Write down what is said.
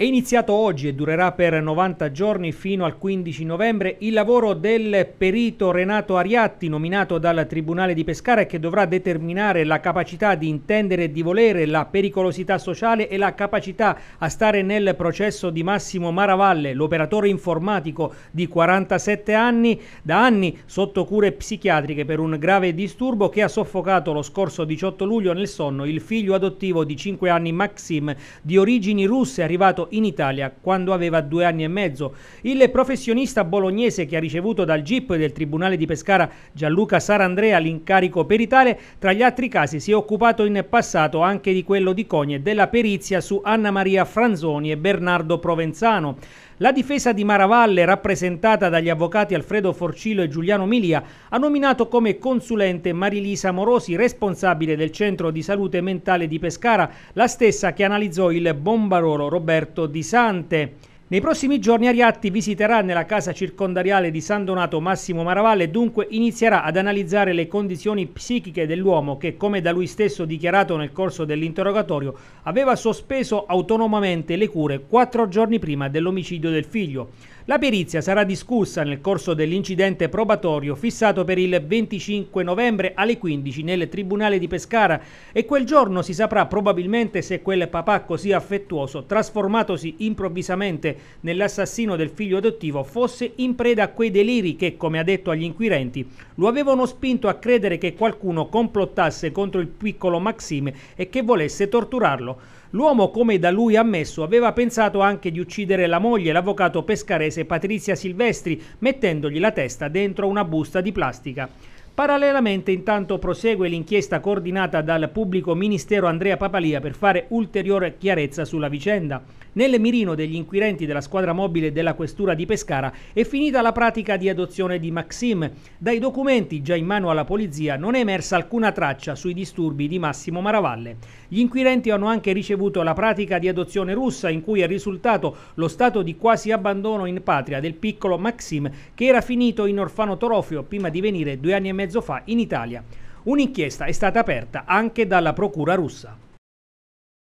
È iniziato oggi e durerà per 90 giorni fino al 15 novembre il lavoro del perito Renato Ariatti nominato dal Tribunale di Pescara che dovrà determinare la capacità di intendere e di volere la pericolosità sociale e la capacità a stare nel processo di Massimo Maravalle, l'operatore informatico di 47 anni, da anni sotto cure psichiatriche per un grave disturbo che ha soffocato lo scorso 18 luglio nel sonno il figlio adottivo di 5 anni Maxim di origini russe arrivato in Italia quando aveva due anni e mezzo. Il professionista bolognese che ha ricevuto dal GIP del Tribunale di Pescara Gianluca Sarandrea l'incarico peritale, tra gli altri casi si è occupato in passato anche di quello di Cogne e della perizia su Anna Maria Franzoni e Bernardo Provenzano. La difesa di Maravalle, rappresentata dagli avvocati Alfredo Forcillo e Giuliano Milia, ha nominato come consulente Marilisa Morosi, responsabile del centro di salute mentale di Pescara, la stessa che analizzò il bombarolo Roberto Di Sante. Nei prossimi giorni Ariatti visiterà nella casa circondariale di San Donato Massimo Maravalle e dunque inizierà ad analizzare le condizioni psichiche dell'uomo che, come da lui stesso dichiarato nel corso dell'interrogatorio, aveva sospeso autonomamente le cure quattro giorni prima dell'omicidio del figlio. La perizia sarà discussa nel corso dell'incidente probatorio fissato per il 25 novembre alle 15 nel Tribunale di Pescara e quel giorno si saprà probabilmente se quel papà così affettuoso, trasformatosi improvvisamente nell'assassino del figlio adottivo, fosse in preda a quei deliri che, come ha detto agli inquirenti, lo avevano spinto a credere che qualcuno complottasse contro il piccolo Maxime e che volesse torturarlo. L'uomo, come da lui ammesso, aveva pensato anche di uccidere la moglie, l'avvocato pescarese milanese Patrizia Silvestri mettendogli la testa dentro una busta di plastica. Parallelamente intanto prosegue l'inchiesta coordinata dal pubblico ministero Andrea Papalia per fare ulteriore chiarezza sulla vicenda. Nel mirino degli inquirenti della squadra mobile della questura di Pescara è finita la pratica di adozione di Maxim. Dai documenti già in mano alla polizia non è emersa alcuna traccia sui disturbi di Massimo Maravalle. Gli inquirenti hanno anche ricevuto la pratica di adozione russa in cui è risultato lo stato di quasi abbandono in patria del piccolo Maxim che era finito in orfano Torofio prima di venire due anni e mezzo fa in Italia. Un'inchiesta è stata aperta anche dalla procura russa.